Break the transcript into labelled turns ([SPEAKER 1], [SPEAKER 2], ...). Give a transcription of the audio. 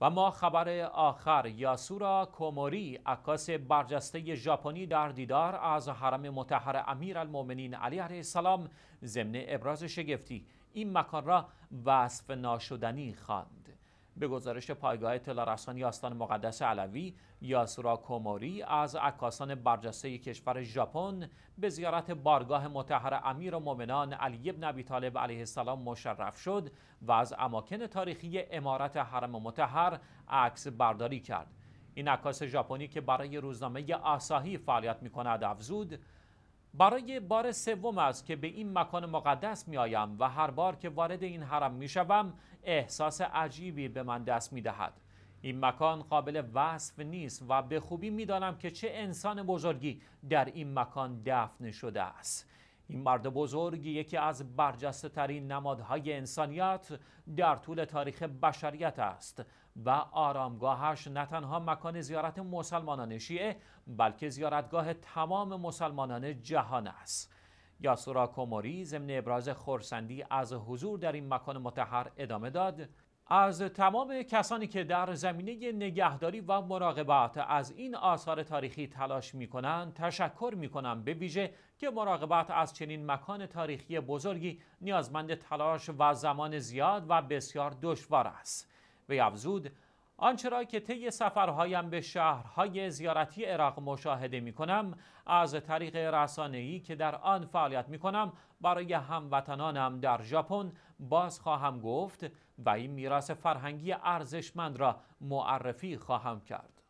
[SPEAKER 1] و ما خبر آخر یاسورا کوموری عکاس برجسته ژاپنی در دیدار از حرم متحر امیر المومنین علی علیه السلام ضمن ابراز شگفتی این مکان را وصف ناشدنی خواند به گزارش پایگاه اطلاع رسانی آستان مقدس علوی یاسرا کوموری از عکاسان برجسته کشور ژاپن به زیارت بارگاه متحر امیر و مؤمنان علی ابن ابی طالب علیه السلام مشرف شد و از اماکن تاریخی امارت حرم متحر عکس برداری کرد این عکاس ژاپنی که برای روزنامه آساهی فعالیت می کند افزود برای بار سوم است که به این مکان مقدس می آیم و هر بار که وارد این حرم می شوم احساس عجیبی به من دست می دهد. این مکان قابل وصف نیست و به خوبی می دانم که چه انسان بزرگی در این مکان دفن شده است. این مرد بزرگ یکی از برجسته ترین نمادهای انسانیت در طول تاریخ بشریت است و آرامگاهش نه تنها مکان زیارت مسلمانان شیعه بلکه زیارتگاه تمام مسلمانان جهان است یاسورا کوموری ضمن ابراز خورسندی از حضور در این مکان متحر ادامه داد از تمام کسانی که در زمینه نگهداری و مراقبت از این آثار تاریخی تلاش می کنند تشکر می کنم به ویژه که مراقبت از چنین مکان تاریخی بزرگی نیازمند تلاش و زمان زیاد و بسیار دشوار است. و افزود آنچه که طی سفرهایم به شهرهای زیارتی عراق مشاهده می کنم از طریق رسانه‌ای که در آن فعالیت می کنم برای هموطنانم در ژاپن باز خواهم گفت و این میراث فرهنگی ارزشمند را معرفی خواهم کرد.